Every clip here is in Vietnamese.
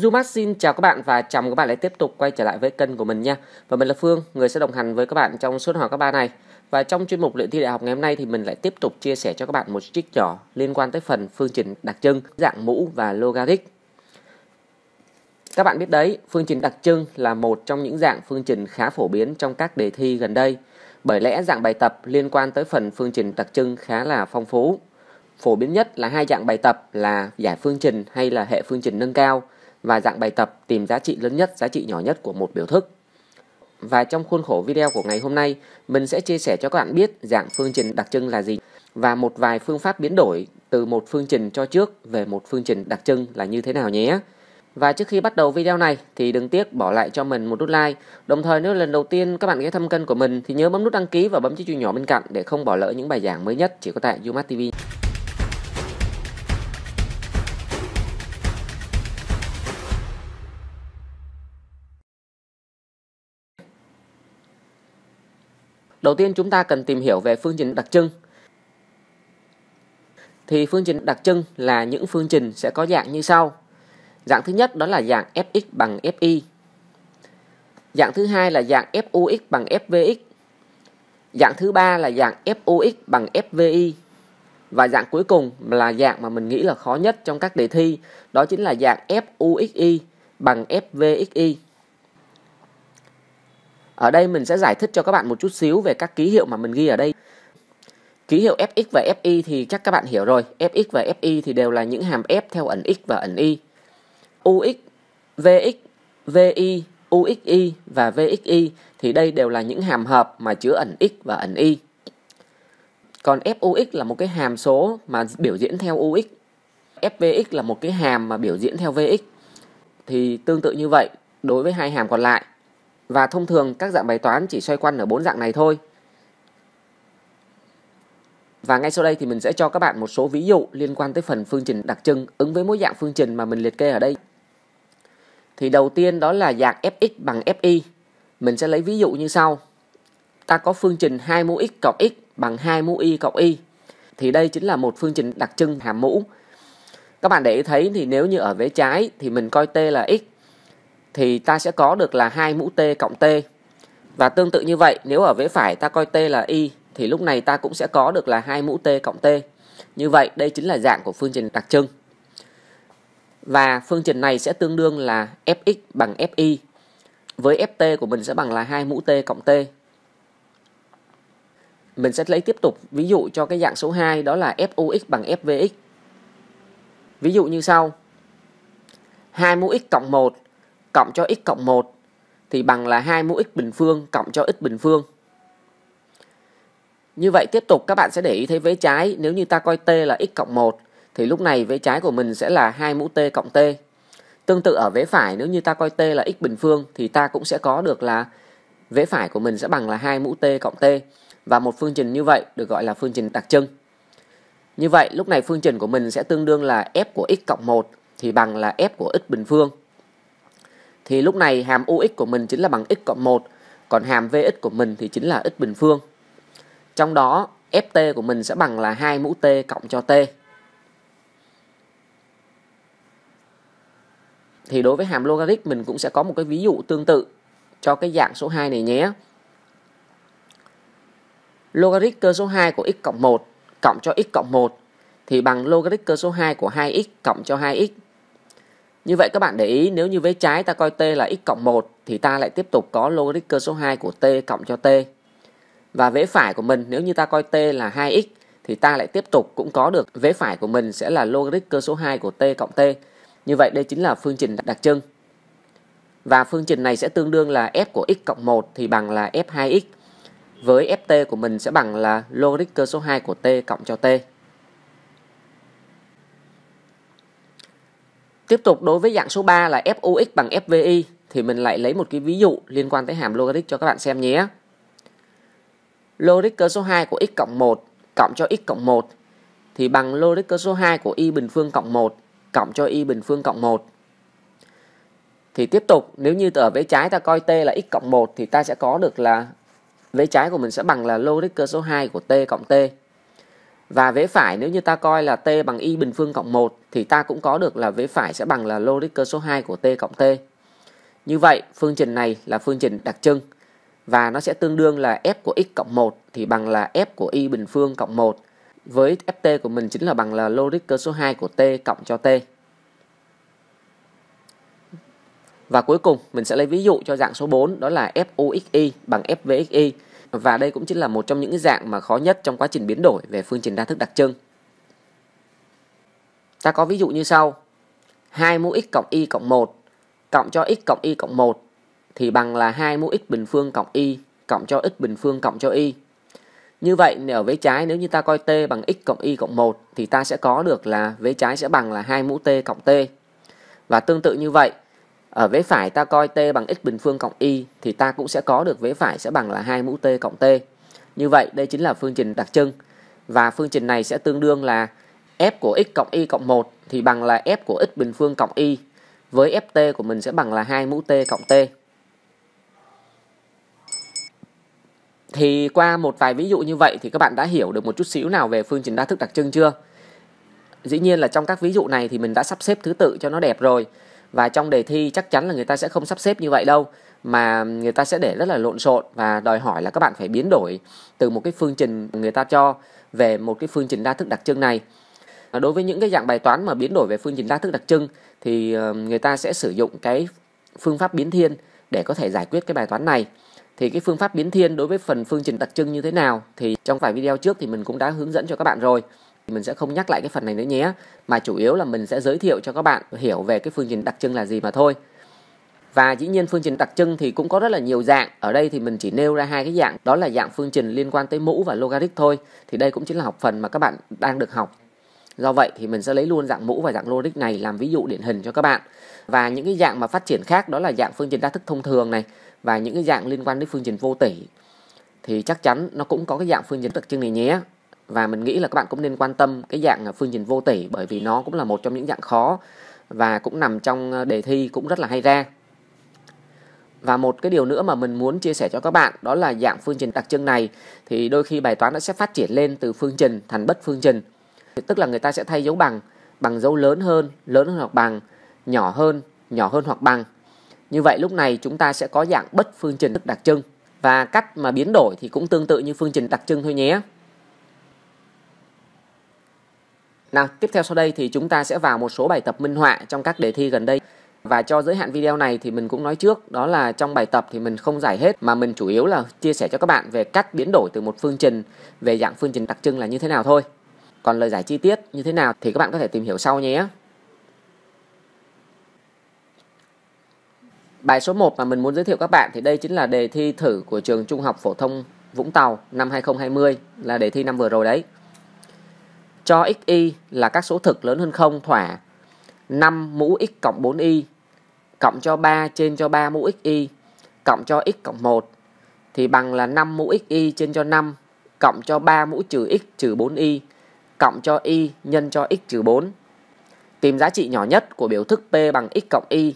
Zumat xin chào các bạn và chào mừng các bạn lại tiếp tục quay trở lại với kênh của mình nha. Và mình là Phương, người sẽ đồng hành với các bạn trong suốt hỏi các ba này. Và trong chuyên mục luyện thi đại học ngày hôm nay thì mình lại tiếp tục chia sẻ cho các bạn một trích nhỏ liên quan tới phần phương trình đặc trưng, dạng mũ và logarit. Các bạn biết đấy, phương trình đặc trưng là một trong những dạng phương trình khá phổ biến trong các đề thi gần đây. Bởi lẽ dạng bài tập liên quan tới phần phương trình đặc trưng khá là phong phú. Phổ biến nhất là hai dạng bài tập là giải phương trình hay là hệ phương trình nâng cao – và dạng bài tập tìm giá trị lớn nhất, giá trị nhỏ nhất của một biểu thức. Và trong khuôn khổ video của ngày hôm nay, mình sẽ chia sẻ cho các bạn biết dạng phương trình đặc trưng là gì và một vài phương pháp biến đổi từ một phương trình cho trước về một phương trình đặc trưng là như thế nào nhé. Và trước khi bắt đầu video này thì đừng tiếc bỏ lại cho mình một nút like. Đồng thời nếu lần đầu tiên các bạn ghé thăm kênh của mình thì nhớ bấm nút đăng ký và bấm chiếc chuông nhỏ bên cạnh để không bỏ lỡ những bài giảng mới nhất chỉ có tại UMAT TV. Đầu tiên chúng ta cần tìm hiểu về phương trình đặc trưng. Thì phương trình đặc trưng là những phương trình sẽ có dạng như sau. Dạng thứ nhất đó là dạng fx bằng fy, Dạng thứ hai là dạng fux bằng fvx. Dạng thứ ba là dạng fux bằng fvi. Và dạng cuối cùng là dạng mà mình nghĩ là khó nhất trong các đề thi, đó chính là dạng fuxi bằng fvxi. Ở đây mình sẽ giải thích cho các bạn một chút xíu về các ký hiệu mà mình ghi ở đây. Ký hiệu fx và fy thì chắc các bạn hiểu rồi. fx và fy thì đều là những hàm f theo ẩn x và ẩn y. ux, vx, vi, uxi và vxi thì đây đều là những hàm hợp mà chứa ẩn x và ẩn y. Còn fux là một cái hàm số mà biểu diễn theo ux. fvx là một cái hàm mà biểu diễn theo vx. Thì tương tự như vậy đối với hai hàm còn lại và thông thường các dạng bài toán chỉ xoay quanh ở bốn dạng này thôi. Và ngay sau đây thì mình sẽ cho các bạn một số ví dụ liên quan tới phần phương trình đặc trưng ứng với mỗi dạng phương trình mà mình liệt kê ở đây. Thì đầu tiên đó là dạng fx bằng fi. Mình sẽ lấy ví dụ như sau. Ta có phương trình 2 mũ x cộng x bằng 2 mũ y cộng y. Thì đây chính là một phương trình đặc trưng hàm mũ. Các bạn để ý thấy thì nếu như ở vế trái thì mình coi t là x thì ta sẽ có được là hai mũ t cộng t. Và tương tự như vậy, nếu ở vế phải ta coi t là y thì lúc này ta cũng sẽ có được là hai mũ t cộng t. Như vậy đây chính là dạng của phương trình đặc trưng. Và phương trình này sẽ tương đương là fx bằng fy Với ft của mình sẽ bằng là hai mũ t cộng t. Mình sẽ lấy tiếp tục ví dụ cho cái dạng số 2 đó là fux bằng fvx. Ví dụ như sau. 2 mũ x cộng 1 cộng cho x cộng 1 thì bằng là 2 mũ x bình phương cộng cho x bình phương. Như vậy tiếp tục các bạn sẽ để ý thấy vế trái nếu như ta coi t là x cộng 1 thì lúc này vế trái của mình sẽ là 2 mũ t cộng t. Tương tự ở vế phải nếu như ta coi t là x bình phương thì ta cũng sẽ có được là vế phải của mình sẽ bằng là 2 mũ t cộng t và một phương trình như vậy được gọi là phương trình đặc trưng. Như vậy lúc này phương trình của mình sẽ tương đương là f của x cộng 1 thì bằng là f của x bình phương thì lúc này hàm ux của mình chính là bằng x cộng 1, còn hàm vx của mình thì chính là x bình phương. Trong đó ft của mình sẽ bằng là 2 mũ t cộng cho t. Thì đối với hàm logarit mình cũng sẽ có một cái ví dụ tương tự cho cái dạng số 2 này nhé. Logarit cơ số 2 của x cộng 1 cộng cho x cộng 1 thì bằng logarit cơ số 2 của 2x cộng cho 2x như vậy các bạn để ý nếu như vế trái ta coi t là x cộng 1 thì ta lại tiếp tục có logic cơ số 2 của t cộng cho t. Và vế phải của mình nếu như ta coi t là 2x thì ta lại tiếp tục cũng có được vế phải của mình sẽ là logic cơ số 2 của t cộng t. Như vậy đây chính là phương trình đặc trưng. Và phương trình này sẽ tương đương là f của x cộng 1 thì bằng là f2x. Với ft của mình sẽ bằng là logic cơ số 2 của t cộng cho t. Tiếp tục đối với dạng số 3 là fux bằng FVI thì mình lại lấy một cái ví dụ liên quan tới hàm logarit cho các bạn xem nhé. Logic cơ số 2 của x cộng 1 cộng cho x cộng 1 thì bằng logic cơ số 2 của y bình phương cộng 1 cộng cho y bình phương cộng 1. Thì tiếp tục nếu như ở vế trái ta coi t là x cộng 1 thì ta sẽ có được là vế trái của mình sẽ bằng là logic cơ số 2 của t cộng t. Và vế phải nếu như ta coi là t bằng y bình phương cộng 1 thì ta cũng có được là vế phải sẽ bằng là logic cơ số 2 của t cộng t. Như vậy, phương trình này là phương trình đặc trưng và nó sẽ tương đương là f của x cộng 1 thì bằng là f của y bình phương cộng 1 với ft của mình chính là bằng là logic cơ số 2 của t cộng cho t. Và cuối cùng mình sẽ lấy ví dụ cho dạng số 4 đó là FOXY bằng FVXY và đây cũng chính là một trong những dạng mà khó nhất trong quá trình biến đổi về phương trình đa thức đặc trưng. Ta có ví dụ như sau. 2 mũ x cộng y cộng 1 cộng cho x cộng y cộng 1 thì bằng là 2 mũ x bình phương cộng y cộng cho x bình phương cộng cho y. Như vậy ở vế trái nếu như ta coi t bằng x cộng y cộng 1 thì ta sẽ có được là vế trái sẽ bằng là 2 mũ t cộng t. Và tương tự như vậy, ở vế phải ta coi t bằng x bình phương cộng y thì ta cũng sẽ có được vế phải sẽ bằng là 2 mũ t cộng t. Như vậy đây chính là phương trình đặc trưng và phương trình này sẽ tương đương là f của x cộng y cộng 1 thì bằng là f của x bình phương cộng y với ft của mình sẽ bằng là 2 mũ t cộng t. Thì qua một vài ví dụ như vậy thì các bạn đã hiểu được một chút xíu nào về phương trình đa thức đặc trưng chưa? Dĩ nhiên là trong các ví dụ này thì mình đã sắp xếp thứ tự cho nó đẹp rồi và trong đề thi chắc chắn là người ta sẽ không sắp xếp như vậy đâu mà người ta sẽ để rất là lộn xộn và đòi hỏi là các bạn phải biến đổi từ một cái phương trình người ta cho về một cái phương trình đa thức đặc trưng này Đối với những cái dạng bài toán mà biến đổi về phương trình đa thức đặc trưng thì ờ, người ta sẽ sử dụng cái phương pháp biến thiên để có thể giải quyết cái bài toán này. Thì cái phương pháp biến thiên đối với phần phương trình đặc trưng như thế nào thì trong vài video trước thì mình cũng đã hướng dẫn cho các bạn rồi. Mình sẽ không nhắc lại cái phần này nữa nhé, mà chủ yếu là mình sẽ giới thiệu cho các bạn hiểu về cái phương trình đặc trưng là gì mà thôi. Và dĩ nhiên phương trình đặc trưng thì cũng có rất là nhiều dạng. Ở đây thì mình chỉ nêu ra hai cái dạng, đó là dạng phương trình liên quan tới mũ và logarit thôi. Thì đây cũng chính là học phần mà các bạn đang được học. Do vậy thì mình sẽ lấy luôn dạng mũ và dạng logic này làm ví dụ điển hình cho các bạn. Và những cái dạng mà phát triển khác đó là dạng phương trình đa thức thông thường này và những cái dạng liên quan đến phương trình vô tỷ thì chắc chắn nó cũng có cái dạng phương trình đặc trưng này nhé. Và mình nghĩ là các bạn cũng nên quan tâm cái dạng phương trình vô tỷ bởi vì nó cũng là một trong những dạng khó và cũng nằm trong ờ, đề thi cũng rất là hay ra. Và một cái điều nữa mà mình muốn chia sẻ cho các bạn đó là dạng phương trình đặc trưng này thì đôi khi bài toán nó sẽ phát triển lên từ phương trình thành bất phương trình tức là người ta sẽ thay dấu bằng bằng dấu lớn hơn lớn hơn hoặc bằng nhỏ hơn nhỏ hơn hoặc bằng như vậy lúc này chúng ta sẽ có dạng bất phương trình đặc trưng và cách mà biến đổi thì cũng tương tự như phương trình đặc trưng thôi nhé Nào, tiếp theo sau đây thì chúng ta sẽ vào một số bài tập minh họa trong các đề thi gần đây. Và cho giới hạn video này thì mình cũng nói trước, đó là trong bài tập thì mình không giải hết mà mình chủ yếu là chia sẻ cho các bạn về cách biến đổi từ một phương trình về dạng phương trình đặc trưng là như thế nào thôi. Còn lời giải chi tiết như thế nào thì các bạn có thể tìm hiểu sau nhé. Bài số 1 mà mình muốn giới thiệu các bạn thì đây chính là đề thi thử của trường Trung học phổ thông Vũng Tàu năm 2020 là đề thi năm vừa rồi đấy. Cho xy là các số thực lớn hơn 0 thỏa 5 mũ x cộng 4y cộng cho 3 trên cho 3 mũ xy cộng cho x cộng 1 thì bằng là 5 mũ xy trên cho 5 cộng cho 3 mũ trừ x trừ 4y cộng cho y nhân cho x trừ 4. Tìm giá trị nhỏ nhất của biểu thức p bằng x cộng y.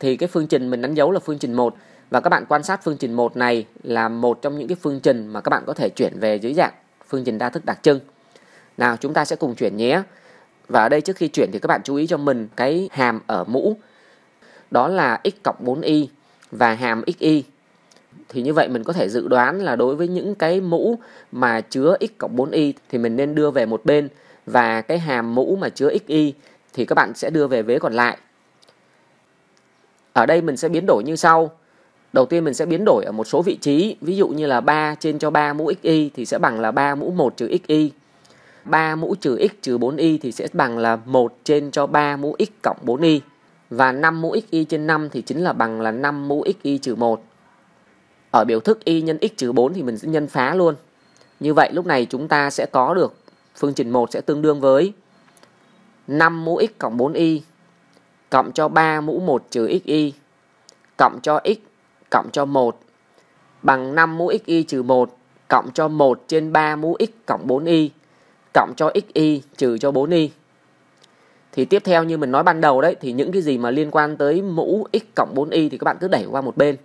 Thì cái phương trình mình đánh dấu là phương trình 1 và các bạn quan sát phương trình 1 này là một trong những cái phương trình mà các bạn có thể chuyển về dưới dạng phương trình đa thức đặc trưng. Nào chúng ta sẽ cùng chuyển nhé. Và ở đây trước khi chuyển thì các bạn chú ý cho mình cái hàm ở mũ. Đó là x cộng 4y và hàm xy thì như vậy mình có thể dự đoán là đối với những cái mũ mà chứa x cộng 4y thì mình nên đưa về một bên và cái hàm mũ mà chứa xy thì các bạn sẽ đưa về vế còn lại. Ở đây mình sẽ biến đổi như sau. Đầu tiên mình sẽ biến đổi ở một số vị trí, ví dụ như là 3 trên cho 3 mũ xy thì sẽ bằng là 3 mũ 1 trừ xy. 3 mũ trừ x trừ 4y thì sẽ bằng là 1 trên cho 3 mũ x cộng 4y. Và 5 mũ xy trên 5 thì chính là bằng là 5 mũ xy trừ 1 ở biểu thức y nhân x trừ 4 thì mình sẽ nhân phá luôn. Như vậy lúc này chúng ta sẽ có được phương trình 1 sẽ tương đương với 5 mũ x cộng 4y cộng cho 3 mũ 1 trừ xy cộng cho x cộng cho 1 bằng 5 mũ xy trừ 1 cộng cho 1 trên 3 mũ x cộng 4y cộng cho xy trừ cho 4y. Thì tiếp theo như mình nói ban đầu đấy thì những cái gì mà liên quan tới mũ x cộng 4y thì các bạn cứ đẩy qua một bên.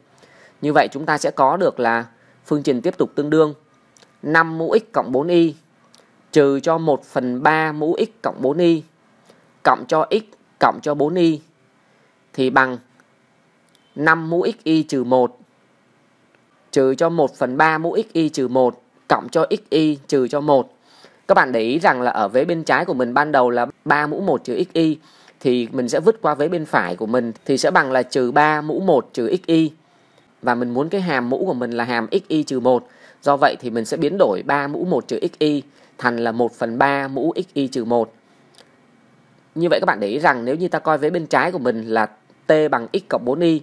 Như vậy chúng ta sẽ có được là phương trình tiếp tục tương đương 5 mũ x cộng 4y trừ cho 1 phần 3 mũ x cộng 4y cộng cho x cộng cho 4y thì bằng 5 mũ xy trừ 1 trừ cho 1 phần 3 mũ xy trừ 1 cộng cho xy trừ cho 1. Các bạn để ý rằng là ở vế bên trái của mình ban đầu là 3 mũ 1 trừ xy thì mình sẽ vứt qua vế bên phải của mình thì sẽ bằng là trừ 3 mũ 1 trừ xy và mình muốn cái hàm mũ của mình là hàm xy trừ 1. Do vậy thì mình sẽ biến đổi 3 mũ 1 trừ xy thành là 1 phần 3 mũ xy trừ 1. Như vậy các bạn để ý rằng nếu như ta coi vế bên trái của mình là t bằng x cộng 4y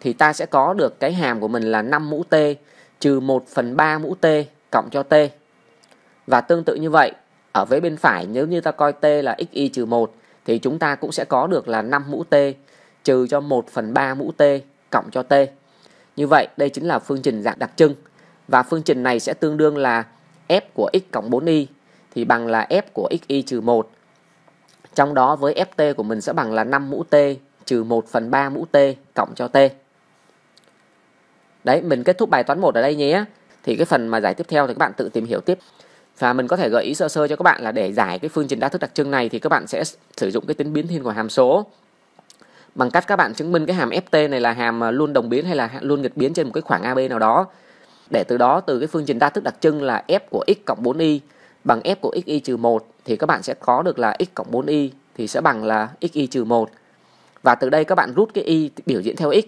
thì ta sẽ có được cái hàm của mình là 5 mũ t trừ 1 phần 3 mũ t cộng cho t. Và tương tự như vậy, ở vế bên phải nếu như ta coi t là xy trừ 1 thì chúng ta cũng sẽ có được là 5 mũ t trừ cho 1 phần 3 mũ t cộng cho t. Như vậy đây chính là phương trình dạng đặc trưng và phương trình này sẽ tương đương là f của x cộng 4y thì bằng là f của xy trừ 1. Trong đó với ft của mình sẽ bằng là 5 mũ t trừ 1 phần 3 mũ t cộng cho t. Đấy, mình kết thúc bài toán 1 ở đây nhé. Thì cái phần mà giải tiếp theo thì các bạn tự tìm hiểu tiếp. Và mình có thể gợi ý sơ sơ cho các bạn là để giải cái phương trình đa thức đặc trưng này thì các bạn sẽ sử dụng cái tính biến thiên của hàm số bằng cách các bạn chứng minh cái hàm ft này là hàm à, luôn đồng biến hay là luôn nghịch biến trên một cái khoảng ab nào đó để từ đó từ cái phương trình đa thức đặc trưng là f của x cộng 4y bằng f của xy trừ 1 thì các bạn sẽ có được là x cộng 4y thì sẽ bằng là xy trừ 1. Và từ đây các bạn rút cái y biểu diễn theo x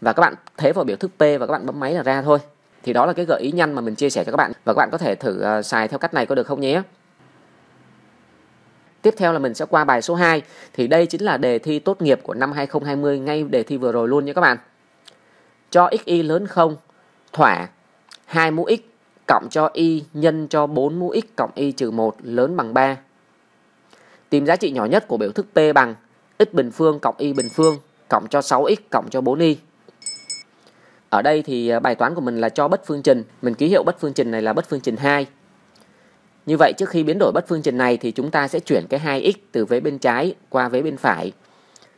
và các bạn thế vào biểu thức p và các bạn bấm máy là ra thôi. Thì đó là cái gợi ý nhanh mà mình chia sẻ cho các bạn và các bạn có thể thử à, xài theo cách này có được không nhé. Tiếp theo là mình sẽ qua bài số 2 thì đây chính là đề thi tốt nghiệp của năm 2020 ngay đề thi vừa rồi luôn nha các bạn. Cho x y lớn 0 thỏa 2 mũ x cộng cho y nhân cho 4 mũ x cộng y trừ 1 lớn bằng 3. Tìm giá trị nhỏ nhất của biểu thức p bằng x bình phương cộng y bình phương cộng cho 6x cộng cho 4y. Ở đây thì à, bài toán của mình là cho bất phương trình, mình ký hiệu bất phương trình này là bất phương trình 2. Như vậy trước khi biến đổi bất phương trình này thì chúng ta sẽ chuyển cái 2x từ vế bên trái qua vế bên phải.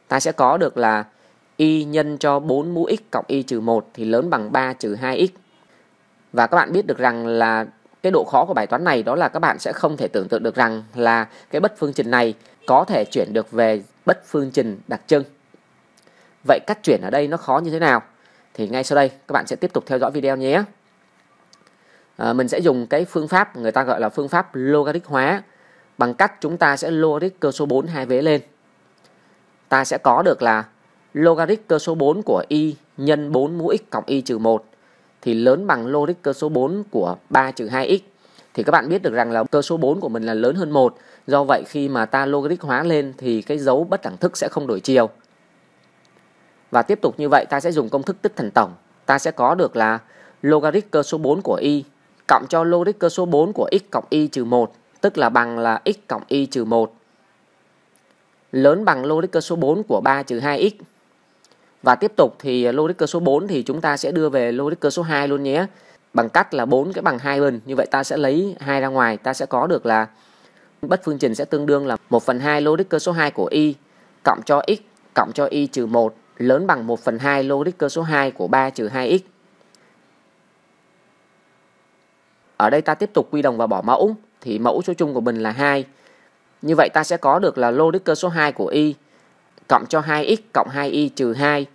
Ta sẽ có được là y nhân cho 4 mũ x cộng y trừ 1 thì lớn bằng 3 trừ 2x. Và các bạn biết được rằng là cái độ khó của bài toán này đó là các bạn sẽ không thể tưởng tượng được rằng là cái bất phương trình này có thể chuyển được về bất phương trình đặc trưng. Vậy cách chuyển ở đây nó khó như thế nào? Thì ngay sau đây các bạn sẽ tiếp tục theo dõi video nhé à, mình sẽ dùng cái phương pháp người ta gọi là phương pháp logarit hóa bằng cách chúng ta sẽ logarit cơ số 4 hai vế lên ta sẽ có được là logarit cơ số 4 của y nhân 4 mũ x cộng y trừ 1 thì lớn bằng logarit cơ số 4 của 3 trừ 2x thì các bạn biết được rằng là cơ số 4 của mình là lớn hơn 1 do vậy khi mà ta logarit hóa lên thì cái dấu bất đẳng thức sẽ không đổi chiều và tiếp tục như vậy ta sẽ dùng công thức tích thành tổng ta sẽ có được là logarit cơ số 4 của y cộng cho logic cơ số 4 của x cộng y trừ 1 tức là bằng là x cộng y trừ 1 lớn bằng logic cơ số 4 của 3 trừ 2x. Và tiếp tục thì logic cơ số 4 thì chúng ta sẽ đưa về logic cơ số 2 luôn nhé. Bằng cách là 4 cái bằng 2 bên. Như vậy ta sẽ lấy 2 ra ngoài. Ta sẽ có được là bất phương trình sẽ tương đương là 1 phần 2 logic cơ số 2 của y cộng cho x cộng cho y trừ 1 lớn bằng 1 phần 2 logic cơ số 2 của 3 trừ 2x. Ở đây ta tiếp tục quy đồng và bỏ mẫu thì mẫu số chung của mình là 2. Như vậy ta sẽ có được là lô đích cơ số 2 của y cộng cho 2x cộng 2y trừ 2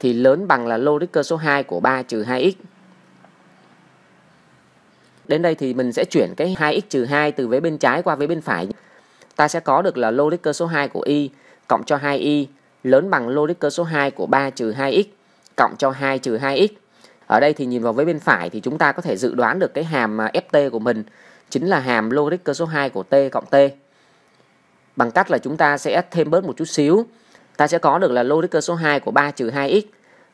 thì lớn bằng là lô đích cơ số 2 của 3 trừ 2x. Đến đây thì mình sẽ chuyển cái 2x trừ 2 từ vế bên trái qua vế bên phải. Ta sẽ có được là lô đích cơ số 2 của y cộng cho 2y lớn bằng lô đích cơ số 2 của 3 trừ 2x cộng cho 2 trừ 2x ở đây thì nhìn vào với bên phải thì chúng ta có thể dự đoán được cái hàm à, ft của mình chính là hàm logic cơ số 2 của t cộng t. Bằng cách là chúng ta sẽ thêm bớt một chút xíu. Ta sẽ có được là logic cơ số 2 của 3 trừ 2x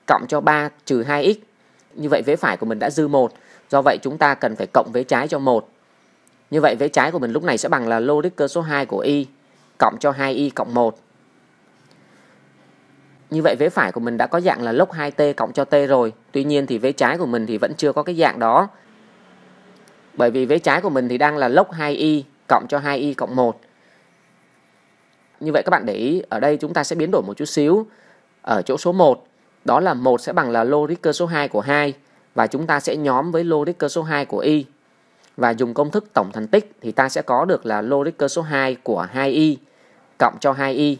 cộng cho 3 trừ 2x. Như vậy vế phải của mình đã dư 1. Do vậy chúng ta cần phải cộng vế trái cho 1. Như vậy vế trái của mình lúc này sẽ bằng là logic cơ số 2 của y cộng cho 2y cộng 1 như vậy vế phải của mình đã có dạng là lốc 2t cộng cho t rồi. Tuy nhiên thì vế trái của mình thì vẫn chưa có cái dạng đó. Bởi vì vế trái của mình thì đang là lốc 2y cộng cho 2y cộng 1. Như vậy các bạn để ý, ở đây chúng ta sẽ biến đổi một chút xíu. Ở chỗ số 1, đó là 1 sẽ bằng là lô cơ số 2 của 2 và chúng ta sẽ nhóm với lô cơ số 2 của y. Và dùng công thức tổng thành tích thì ta sẽ có được là lô cơ số 2 của 2y cộng cho 2y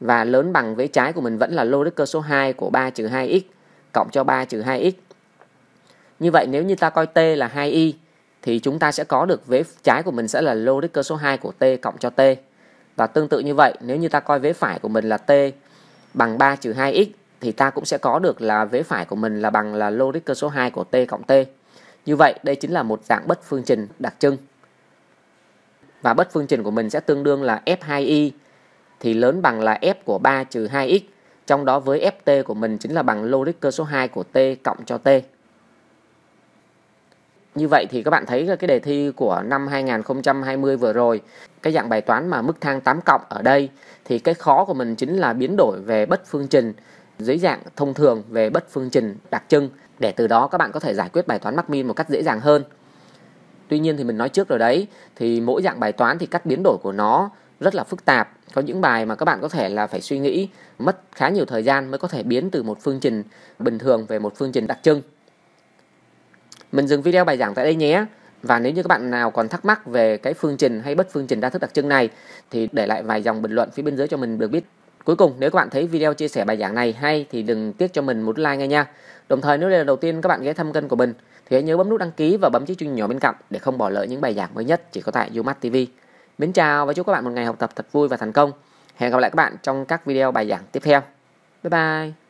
và lớn bằng vế trái của mình vẫn là lô số 2 của 3 trừ 2x cộng cho 3 trừ 2x. Như vậy nếu như ta coi t là 2y thì chúng ta sẽ có được vế trái của mình sẽ là lô số 2 của t cộng cho t. Và tương tự như vậy, nếu như ta coi vế phải của mình là t bằng 3 trừ 2x thì ta cũng sẽ có được là vế phải của mình là bằng là lô số 2 của t cộng t. Như vậy, đây chính là một dạng bất phương trình đặc trưng. Và bất phương trình của mình sẽ tương đương là f2y thì lớn bằng là f của 3 trừ 2x, trong đó với ft của mình chính là bằng logic cơ số 2 của t cộng cho t. Như vậy thì các bạn thấy là cái đề thi của năm 2020 vừa rồi, cái dạng bài toán mà mức thang 8 cộng ở đây thì cái khó của mình chính là biến đổi về bất phương trình dưới dạng thông thường về bất phương trình đặc trưng để từ đó các bạn có thể giải quyết bài toán mắc min một cách dễ dàng hơn. Tuy nhiên thì mình nói trước rồi đấy, thì mỗi dạng bài toán thì cách biến đổi của nó rất là phức tạp có những bài mà các bạn có thể là phải suy nghĩ mất khá nhiều thời gian mới có thể biến từ một phương trình bình thường về một phương trình đặc trưng mình dừng video bài giảng tại đây nhé và nếu như các bạn nào còn thắc mắc về cái phương trình hay bất phương trình đa thức đặc trưng này thì để lại vài dòng bình luận phía bên dưới cho mình được biết Cuối cùng, nếu các bạn thấy video chia sẻ bài giảng này hay thì đừng tiếc cho mình một like ngay nha. Đồng thời, nếu đây là đầu tiên các bạn ghé thăm kênh của mình thì hãy nhớ bấm nút đăng ký và bấm chiếc chuông nhỏ bên cạnh để không bỏ lỡ những bài giảng mới nhất chỉ có tại UMAT TV. Mến chào và chúc các bạn một ngày học tập thật vui và thành công. Hẹn gặp lại các bạn trong các video bài giảng tiếp theo. Bye bye!